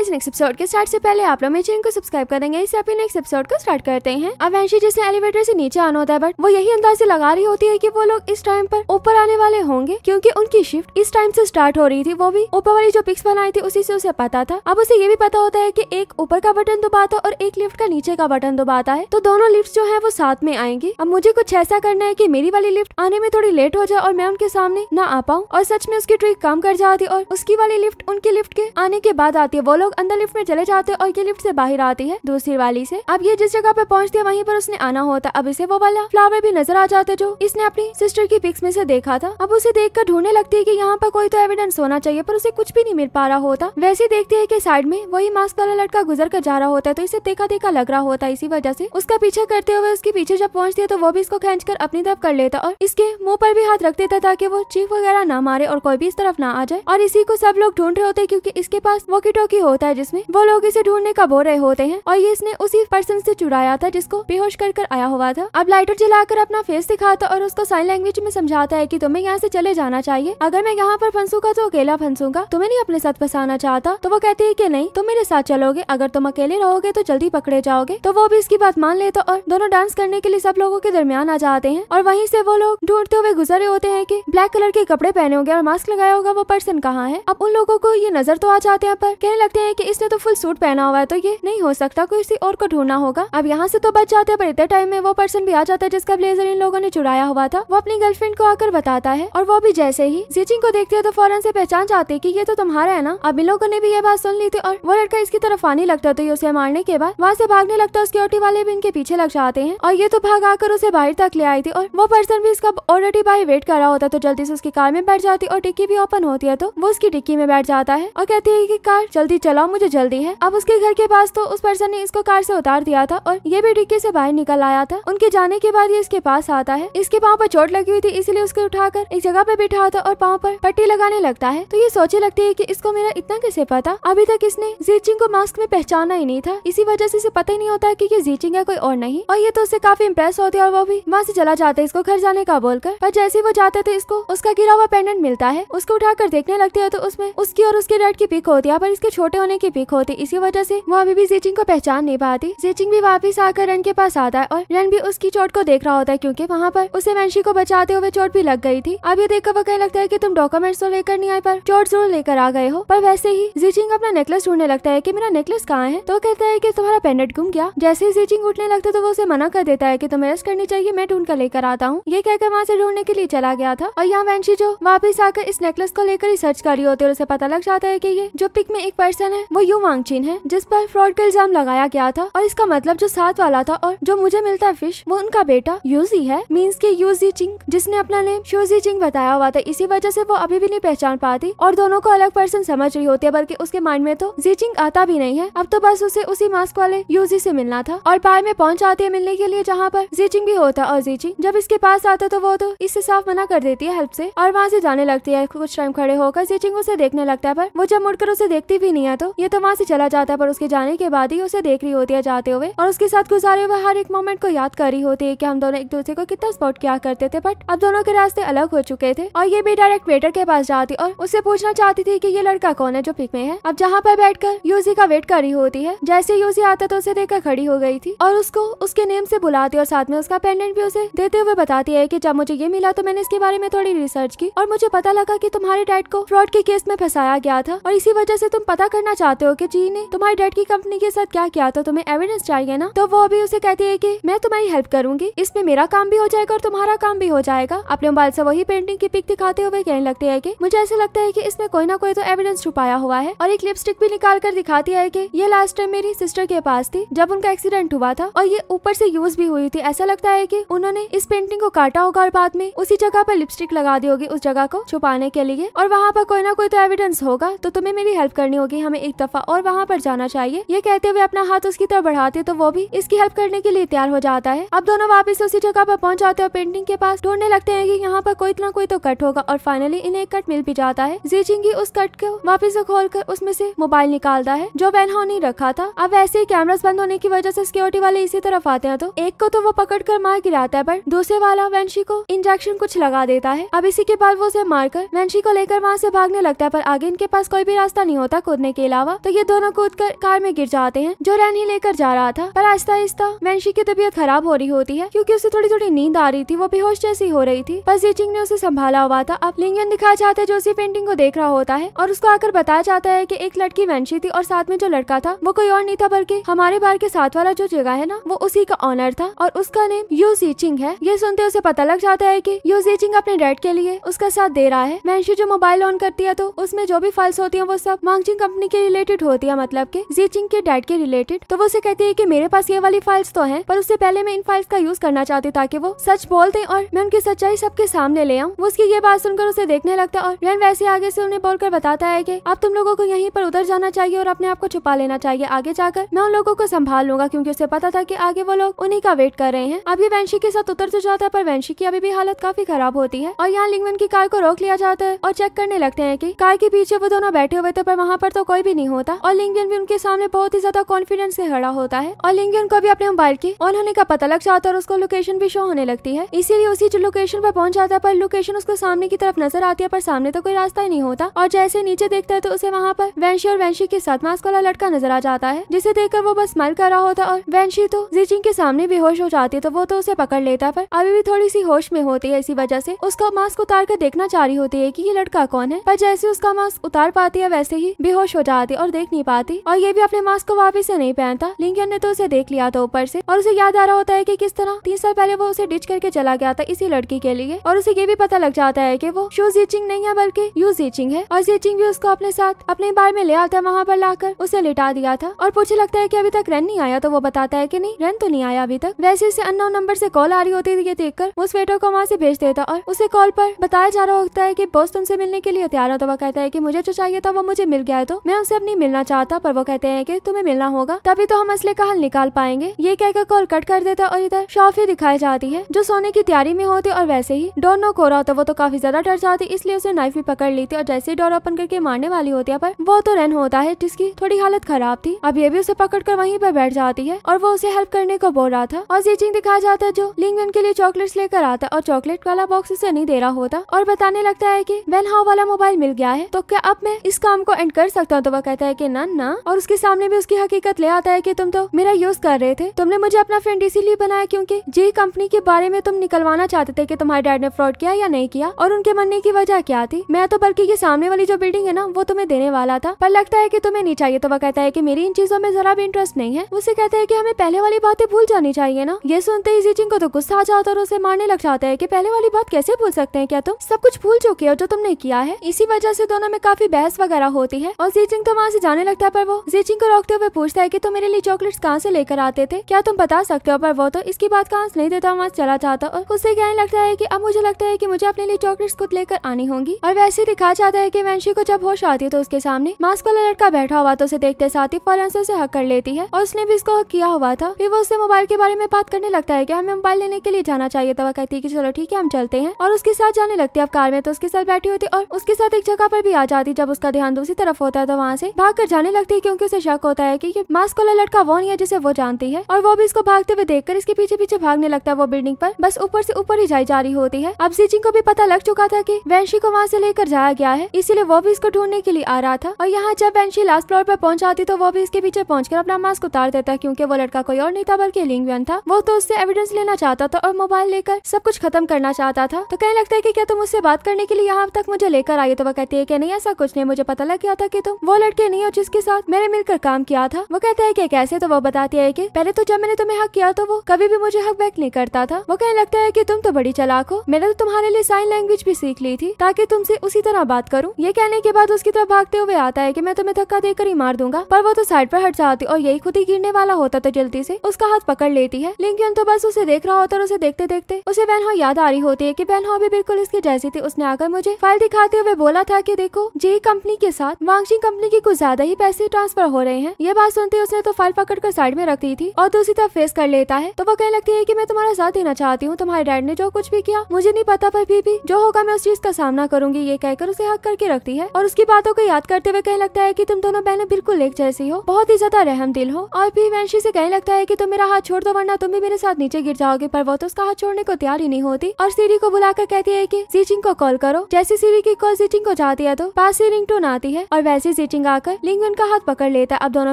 guys next episode के start से पहले आप लोग मेरे चैनल को सब्सक्राइब करेंगे इससे अपने नेक्स्ट एपिसोड को स्टार्ट करते हैं अवैंशी जिसे एलिवेटर से नीचे आना होता है बट वो यही अंदाजे लगा रही होती है कि वो लोग इस टाइम पर ऊपर आने वाले होंगे क्योंकि उनकी शिफ्ट इस टाइम से स्टार्ट हो रही थी वो भी ऊपर वाली जो पिक्स बनाई थी उसी से उसे पता था अब उसे ये भी पता होता है की एक ऊपर का बटन दबाता और एक लिफ्ट का नीचे का बटन दबाता है तो दोनों लिफ्ट जो है वो साथ में आएंगी अब मुझे कुछ ऐसा करना है की मेरी वाली लिफ्ट आने में थोड़ी लेट हो जाए और मैं उनके सामने न आ पाऊँ और सच में उसकी ट्रिक काम कर जाती और उसकी वाली लिफ्ट उनकी लिफ्ट के आने के बाद आती है वो लोग लोग अंदर लिफ्ट में चले जाते हैं और ये लिफ्ट से बाहर आती है दूसरी वाली से अब ये जिस जगह पे पहुंचती है वहीं पर उसने आना होता अब इसे वो वाला फ्लावर भी नजर आ जाता जो इसने अपनी सिस्टर की पिक्स में से देखा था अब उसे देख कर ढूंढने लगती है की यहाँ पर कोई तो एविडेंस होना चाहिए पर उसे कुछ भी नहीं मिल पा रहा होता वैसे देखती है की साइड में वही मास्क वाला लड़का गुजर कर जा रहा होता है तो इसे देखा देखा लग रहा होता है इसी वजह से उसका पीछा करते हुए उसके पीछे जब पहुँचती है तो वो भी इसको खेच कर अपनी तरफ कर लेता और इसके मुंह पर भी हाथ रख देता ताकि वो चीख वगैरह ना मारे और कोई भी इस तरफ ना आ जाए और इसी को सब लोग ढूंढ रहे होते क्योंकि इसके पास वॉकी टॉकी होती होता है जिसमें वो लोग इसे ढूंढने का बो रहे होते हैं और ये इसने उसी पर्सन से चुराया था जिसको बेहोश कर कर आया हुआ था अब लाइटर जलाकर अपना फेस दिखाता और उसको साइन लैंग्वेज में समझाता है की तुम्हें यहाँ ऐसी चले जाना चाहिए अगर मैं यहाँ पर फंसूंगा तो अकेला फंसूंगा तुम्हें नहीं अपने साथ फंसाना चाहता तो वो कहती है की नहीं तुम मेरे साथ चलोगे अगर तुम अकेले रहोगे तो जल्दी पकड़े जाओगे तो वो भी इसकी बात मान लेता और दोनों डांस करने के लिए सब लोगों के दरमियान आ जाते हैं और वहीं से वो लोग ढूंढते हुए गुजरे होते हैं कि ब्लैक कलर के कपड़े पहने होंगे और मास्क लगाया होगा वो पर्सन कहाँ है अब उन लोगों को ये नजर तो आ जाते हैं पर कहने लगते हैं हैं कि इसने तो फुल सूट पहना हुआ है तो ये नहीं हो सकता कोई किसी और को ढूंढना होगा अब यहाँ से तो बच जाते पर इतने टाइम में वो पर्सन भी आ जाता है जिसका ब्लेजर इन लोगों ने चुराया हुआ था वो अपनी गर्लफ्रेंड को आकर बताता है और वो भी जैसे ही जीचिंग को देखते है तो फौरन से पहचान जाते की ये तो तुम्हारा है ना अब इन लोगों ने भी ये बात सुन ली थी और वो लड़का इसकी तरफ आने लगता तो ये उसे मारने के बाद वहाँ से भागने लगता सिक्योरिटी वाले भी इनके पीछे लग जाते हैं और ये तो भाग आकर उसे बाहर तक ले आई थी और वो पर्सन भी इसका ऑलरेडी बाहर वेट कर रहा होता तो जल्दी से उसकी कार में बैठ जाती और टिक्की भी ओपन होती है तो वो उसकी टिक्की में बैठ जाता है और कहती है की कार जल्दी चला चलाओ मुझे जल्दी है अब उसके घर के पास तो उस पर्सन ने इसको कार से उतार दिया था और ये भी डिक्की से बाहर निकल आया था उनके जाने के बाद ये इसके पास आता है इसके पाँव पर चोट लगी हुई थी इसीलिए उसको उठाकर एक जगह पे था और पाँव पर पट्टी लगाने लगता है तो ये सोचे लगती है की इसको मेरा इतना कैसे पता अभी तक इसने जीचिंग को मास्क में पहचाना ही नहीं था इसी वजह से इसे पता ही नहीं होता की ये जीचिंग है कोई और नहीं और ये तो उससे काफी इम्प्रेस होती है और वो भी वहाँ से चला जाता है इसको घर जाने का बोलकर पर जैसे वो जाते थे इसको उसका गिरा हुआ पेंडेंट मिलता है उसको उठाकर देखने लगती है तो उसमें उसकी और उसके डैड की पिक होती है पर इसके छोटे होने के पिक होते इसी वजह से वो अभी भी जेचिंग को पहचान नहीं पाती जेचिंग भी वापस आकर रन के पास आता है और रन भी उसकी चोट को देख रहा होता है क्यूँकी वहाँ पर उसे वंशी को बचाते हुए चोट भी लग गई थी अब ये देखकर वो कहने लगता है की तुम डॉक्यूमेंट्स तो लेकर नहीं आए पर चोट जरूर लेकर आ गए हो पर वैसे ही जीचिंग अपना नेकलेस ढूंढने लगता है की मेरा नेकलेस कहाँ है तो कहता है की तुम्हारा पेंडेंट गुम गया जैसे ही जीचिंग उठने लगता तो वो उसे मना कर देता है की तुम्हें रेस्ट करनी चाहिए मैं ढूंढ कर लेकर आता हूँ ये कहकर वहाँ से ढूंढने के लिए चला गया था और यहाँ वंशी जो वापिस आकर इस नेकलेस को लेकर ही सर्च कर रही होती है उसे पता लग जाता है की ये जो पिक में एक पर्सन पर्सन है वो यू वांगचीन है जिस पर फ्रॉड का इल्जाम लगाया गया था और इसका मतलब जो साथ वाला था और जो मुझे मिलता है फिश वो उनका बेटा यूजी है मीन्स के यूजी चिंग जिसने अपना नेम शोजी चिंग बताया हुआ था इसी वजह से वो अभी भी नहीं पहचान पाती और दोनों को अलग पर्सन समझ रही होती है बल्कि उसके माइंड में तो जी चिंग आता भी नहीं है अब तो बस उसे उसी मास्क वाले यूजी से मिलना था और पाए में पहुंच आती है मिलने के लिए जहाँ पर जीचिंग भी होता और जीचिंग जब इसके पास आता तो वो तो इससे साफ मना कर देती है हेल्प से और वहाँ से जाने लगती है कुछ टाइम खड़े होकर जीचिंग उसे देखने लगता है पर वो जब मुड़कर उसे देखती भी नहीं है तो ये तो वहाँ से चला जाता है पर उसके जाने के बाद ही उसे देख रही होती है जाते हुए और उसके साथ गुजारे हुए हर एक मोमेंट को याद कर रही होती है की हम दोनों एक दूसरे को कितना सपोर्ट किया करते थे बट अब दोनों के रास्ते अलग हो चुके थे और ये भी डायरेक्ट वेटर के पास जाती और उससे पूछना चाहती थी की ये लड़का कौन है जो पिक में है अब जहाँ पर बैठ कर यूजी का वेट कर रही होती है जैसे यूजी आता तो उसे देखकर खड़ी हो गई थी और उसको उसके नेम से बुलाती और साथ में उसका पेंडेंट भी उसे देते हुए बताती है की जब मुझे ये मिला तो मैंने इसके बारे में थोड़ी रिसर्च की और मुझे पता लगा की तुम्हारे डैड को फ्रॉड के केस में फंसाया गया था और इसी वजह से तुम पता करना जानना चाहते हो कि जी ने तुम्हारी डैड की कंपनी के साथ क्या किया था तुम्हें एविडेंस चाहिए ना तो वो अभी उसे कहती है की मैं तुम्हारी हेल्प करूंगी इसमें मेरा काम भी हो जाएगा और तुम्हारा काम भी हो जाएगा अपने मोबाइल ऐसी वही पेंटिंग की पिक दिखाते हुए कहने लगते है की मुझे ऐसा लगता है की इसमें कोई ना कोई तो एविडेंस छुपाया हुआ है और एक लिपस्टिक भी निकाल कर दिखाती है की ये लास्ट टाइम मेरी सिस्टर के पास थी जब उनका एक्सीडेंट हुआ था और ये ऊपर से यूज भी हुई थी ऐसा लगता है की उन्होंने इस पेंटिंग को काटा होगा और बाद में उसी जगह पर लिपस्टिक लगा दी होगी उस जगह को छुपाने के लिए और वहाँ पर कोई ना कोई तो एविडेंस होगा तो तुम्हें मेरी हेल्प करनी होगी हमें हमें एक दफा और वहाँ पर जाना चाहिए ये कहते हुए अपना हाथ उसकी तरफ बढ़ाते तो वो भी इसकी हेल्प करने के लिए तैयार हो जाता है अब दोनों वापस उसी जगह पर पहुँच जाते हैं पेंटिंग के पास ढूंढने लगते हैं की यहाँ पर कोई ना कोई तो कट होगा और फाइनली इन्हें एक कट मिल भी जाता है जीचिंगी उस कट को वापिस खोल कर उसमें से मोबाइल निकालता है जो वेनहो ने रखा था अब वैसे ही कैमरास बंद होने की वजह से सिक्योरिटी वाले इसी तरफ आते हैं तो एक को तो वो पकड़ कर मार गिराता है पर दूसरे वाला वंशी को इंजेक्शन कुछ लगा देता है अब इसी के बाद वो उसे मारकर वंशी को लेकर वहाँ से भागने लगता है पर आगे इनके पास कोई भी रास्ता नहीं होता कूदने के अलावा तो ये दोनों कूद कर कार में गिर जाते हैं जो रैन ही लेकर जा रहा था पर आहिस्ता आहिस्ता मैंशी की तबीयत खराब हो रही होती है क्योंकि उसे थोड़ी थोड़ी नींद आ रही थी वो बेहोश जैसी हो रही थी पर जीचिंग ने उसे संभाला हुआ था अब लिंगन दिखाया जाता है जो उसी पेंटिंग को देख रहा होता है और उसको आकर बताया जाता है की एक लड़की मैंशी थी और साथ में जो लड़का था वो कोई और नहीं था बल्कि हमारे बार के साथ वाला जो जगह है ना वो उसी का ऑनर था और उसका नेम यू सीचिंग है ये सुनते उसे पता लग जाता है की यू जीचिंग अपने डैड के लिए उसका साथ दे रहा है मैंशी जो मोबाइल ऑन करती है तो उसमें जो भी फाइल्स होती है वो सब मांगचिंग कंपनी के रिलेटेड होती है मतलब के जी चिंग के डैड के रिलेटेड तो वो उसे कहती है कि मेरे पास ये वाली फाइल्स तो है पर उससे पहले मैं इन फाइल्स का यूज करना चाहती ताकि वो सच बोलते और मैं उनकी सच्चाई सबके सामने ले आऊँ उसकी ये बात सुनकर उसे देखने लगता और रैन वैसे आगे से उन्हें बोलकर बताता है की अब तुम लोगों को यहीं पर उधर जाना चाहिए और अपने आप को छुपा लेना चाहिए आगे जाकर मैं उन लोगों को संभाल लूंगा क्योंकि उसे पता था कि आगे वो लोग उन्हीं का वेट कर रहे हैं अब ये वैंशी के साथ उतर तो जाता है पर वैंशी की अभी भी हालत काफी खराब होती है और यहाँ लिंगवन की कार को रोक लिया जाता है और चेक करने लगते हैं कि कार के पीछे वो दोनों बैठे हुए थे पर वहाँ पर तो कोई भी भी नहीं होता और लिंगन भी उनके सामने बहुत ही ज्यादा कॉन्फिडेंस से खड़ा होता है और लिंगन को भी अपने मोबाइल के ऑन होने का पता लग जाता है और उसको लोकेशन भी शो होने लगती है इसीलिए उसी लोकेशन पर पहुंच जाता है पर लोकेशन उसको सामने की तरफ नजर आती है पर सामने तो कोई रास्ता ही नहीं होता और जैसे नीचे देखता है तो उसे वहाँ पर वैंशी और वैंशी के साथ मास्क वाला लड़का नजर आ जाता है जिसे देखकर वो बस मर कर रहा होता और वैंशी तो जीचिंग के सामने बेहोश हो जाती है तो वो तो उसे पकड़ लेता पर अभी भी थोड़ी सी होश में होती है इसी वजह ऐसी उसका मास्क उतार कर देखना चाह रही होती है की ये लड़का कौन है पर जैसे उसका मास्क उतार पाती है वैसे ही बेहोश हो जाती और देख नहीं पाती और ये भी अपने मास्क को वापिस से नहीं पहनता लिंकन ने तो उसे देख लिया था ऊपर से और उसे याद आ रहा होता है की कि किस तरह तीन साल पहले वो उसे डिच करके चला गया था इसी लड़की के लिए और उसे ये भी पता लग जाता है की वो शूज जीचिंग नहीं है बल्कि यू जीचिंग है और जीचिंग भी उसको अपने साथ अपने बार में ले आता वहाँ पर लाकर उसे लिटा दिया था और पूछे लगता है की अभी तक रन नहीं आया तो वो बताता है की नहीं रन तो नहीं आया अभी तक वैसे उसे अन नंबर ऐसी कॉल आ रही होती थी ये कर उस वेटर को वहाँ ऐसी भेज देता और उसे कॉल आरोप बताया जा रहा होता है की बॉस तुमसे मिलने के लिए तैयार होता तो वो कहता है की मुझे जो चाहिए था वो मुझे मिल गया है तो मैं उनसे अपनी मिलना चाहता पर वो कहते हैं कि तुम्हें मिलना होगा तभी तो हम असले का हल निकाल पाएंगे ये कहकर कॉल कट कर देता और इधर शॉफी दिखाई जाती है जो सोने की तैयारी में होती और वैसे ही डोर नो हो रहा होता वो तो काफी ज्यादा डर जाती इसलिए उसे नाइफ भी पकड़ लेती और जैसे ही डोर ओपन करके मारने वाली होती है पर वो तो रन होता है जिसकी थोड़ी हालत खराब थी अब ये भी उसे पकड़ कर वहीं पर बैठ जाती है और वो उसे हेल्प करने को बोल रहा था और जीचिंग दिखाया जाता है जो लिंगन के लिए चॉकलेट्स लेकर आता है और चॉकलेट वाला बॉक्स उसे नहीं दे रहा होता और बताने लगता है की वेल हाउ वाला मोबाइल मिल गया है तो क्या अब मैं इस काम को एंड कर सकता हूँ तो वह कहता है की ना और उसके सामने भी उसकी हकीकत ले आता है की तुम तो मेरा यूज कर रहे थे तुमने मुझे अपना फ्रेंड इसीलिए बनाया क्यूँकी जी कंपनी के बारे में तुम निकलवाना चाहते थे कि तुम्हारे डैड ने फ्रॉड किया या नहीं किया और उनके मरने की वजह क्या थी मैं तो बल्कि ये सामने वाली जो बिल्डिंग है ना वो तुम्हें देने वाला था पर लगता है की तुम्हें नहीं चाहिए तो वह कहता है की मेरी इन चीजों में जरा भी इंटरेस्ट नहीं है उसे कहते हैं की हमें पहले वाली बातें भूल जानी चाहिए ना ये सुनते ही जीचिंग को तो गुस्सा आ जाता है और उसे मारने लग जाता है की पहले वाली बात कैसे भूल सकते हैं क्या तुम सब कुछ भूल चुके हो जो तुमने किया है इसी वजह से दोनों में काफी बहस वगैरह होती है और सिंह तो वहाँ से जाने लगता है पर वो जेचिंग को रोकते हुए पूछता है कि तुम तो मेरे लिए चॉकलेट्स कहाँ से लेकर आते थे क्या तुम बता सकते हो पर वो तो इसकी बात का नहीं देता वहाँ चला जाता और उससे कहने लगता है की अब मुझे लगता है की मुझे अपने लिए चॉकलेट्स खुद लेकर आनी होंगी और वैसे दिखा जाता है की वैंशी को जब होश आती है तो उसके सामने मास्क वाला लड़का बैठा हुआ तो उसे देखते साथ ही फौरन से हक कर लेती है और उसने भी इसको हक किया हुआ था फिर वो उससे मोबाइल के बारे में बात करने लगता है की हमें मोबाइल लेने के लिए जाना चाहिए तो वह कहती है की चलो ठीक है हम चलते हैं और उसके साथ जाने लगती है अब कार में तो उसके साथ बैठी होती और उसके साथ एक जगह पर भी आ जाती जब उसका ध्यान दूसरी तरफ होता है तो वहाँ वहाँ से भाग कर जाने लगती है क्योंकि उसे शक होता है कि ये मास्क वाला लड़का वो नहीं है जिसे वो जानती है और वो भी इसको भागते हुए देखकर इसके पीछे पीछे भागने लगता है वो बिल्डिंग पर बस ऊपर से ऊपर ही जाई जा रही होती है अब सीचिंग को भी पता लग चुका था की वैंशी को वहाँ से लेकर जाया गया है इसीलिए वो भी इसको ढूंढने के लिए आ रहा था और यहाँ जब वैंशी लास्ट फ्लोर पर पहुंच जाती तो वो भी इसके पीछे कर अपना मास्क उतार देता क्यूँकी वो लड़का कोई और नहीं था बल्कि लिंगवन था वो तो उससे एविडेंस लेना चाहता था और मोबाइल लेकर सब कुछ खत्म करना चाहता था तो कहने लगता है की क्या तुम उससे बात करने के लिए यहाँ तक मुझे लेकर आई तो वो कहती है की नहीं ऐसा कुछ नहीं मुझे पता लग गया था की तुम वो लड़के नहीं हो जिसके साथ मैंने मिलकर काम किया था वो कहता है कि कैसे तो वो बताती है कि पहले तो जब मैंने तुम्हें हक किया तो वो कभी भी मुझे हक बैक नहीं करता था वो कहने लगता है की तुम तो बड़ी चलाक हो मैंने तो तुम्हारे लिए साइन लैंग्वेज भी सीख ली थी ताकि तुमसे उसी तरह बात करूँ ये कहने के बाद उसकी तरफ भागते हुए आता है की मैं तुम्हें धक्का देकर ही मार दूंगा पर वो तो साइड पर हट जाती और यही खुद ही गिरने वाला होता तो जल्दी से उसका हाथ पकड़ लेती है लेकिन तो बस उसे देख रहा होता और उसे देखते देखते उसे वैनहो याद आ रही होती है की वैनहो भी बिल्कुल इसकी जैसी थी उसने आकर मुझे फाइल दिखाते हुए बोला था की देखो जी कंपनी के साथ वांगशिंग कंपनी कि कुछ ज्यादा ही पैसे ट्रांसफर हो रहे हैं ये बात सुनते उसने तो फाइल पकड़ कर साइड में रख दी थी और दूसरी तरफ फेस कर लेता है तो वो कहने लगती है की मैं तुम्हारा साथ देना चाहती हूँ तुम्हारे डैड ने जो कुछ भी किया मुझे नहीं पता पर भी, भी जो होगा मैं उस चीज का सामना करूंगी ये कहकर उसे हक करके रखती है और उसकी बातों को याद करते हुए कहने लगता है की तुम दोनों बहनें बिल्कुल एक जैसी हो बहुत ही ज्यादा रहम दिल हो और फिर वैंशी से कहने लगता है की तुम मेरा हाथ छोड़ दो वरना तुम भी मेरे साथ नीचे गिर जाओगे पर वो तो उसका हाथ छोड़ने को तैयार ही नहीं होती और सीढ़ी को बुलाकर कहती है की सीचिंग को कॉल करो जैसे सीढ़ी की कॉल सीचिंग को जाती है तो पास सी रिंग टोन आती है और वैसे जीचिंग सिंह आकर लिंगन का हाथ पकड़ लेता है अब दोनों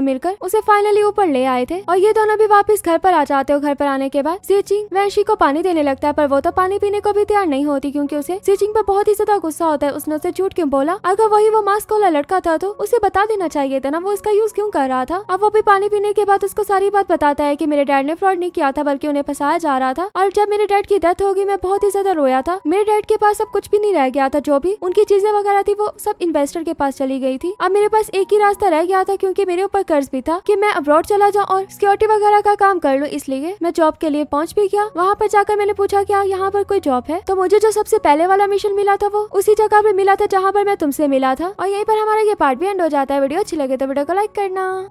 मिलकर उसे फाइनली ऊपर ले आए थे और ये दोनों भी वापस घर पर आ जाते हो घर पर आने के बाद सीचिंग वैशी को पानी देने लगता है पर वो तो पानी पीने को भी तैयार नहीं होती क्योंकि उसे सीचिंग पर बहुत ही ज्यादा गुस्सा होता है उसने उसे झूठ क्यों बोला अगर वही वो मास्क वाला लड़का था तो उसे बता देना चाहिए था ना वो उसका यूज क्यों कर रहा था अब वो भी पानी पीने के बाद उसको सारी बात बताता है की मेरे डैड ने फ्रॉड नहीं किया था बल्कि उन्हें फंसाया जा रहा था और जब मेरे डैड की डेथ होगी मैं बहुत ही ज्यादा रोया था मेरे डैड के पास अब कुछ भी नहीं रह गया था जो भी उनकी चीजें वगैरह थी वो सब इन्वेस्टर के पास चली गई थी अब मेरे मेरे पास एक ही रास्ता रह गया था क्योंकि मेरे ऊपर कर्ज भी था कि मैं अब्रॉड चला जाऊँ और सिक्योरिटी वगैरह का काम कर लूँ इसलिए मैं जॉब के लिए पहुँच भी गया वहाँ पर जाकर मैंने पूछा क्या यहाँ पर कोई जॉब है तो मुझे जो सबसे पहले वाला मिशन मिला था वो उसी जगह पर मिला था जहाँ पर मैं तुमसे मिला था और यहीं पर हमारा ये पार्ट भी एंड हो जाता है वीडियो अच्छी लगे तो वीडियो को लाइक करना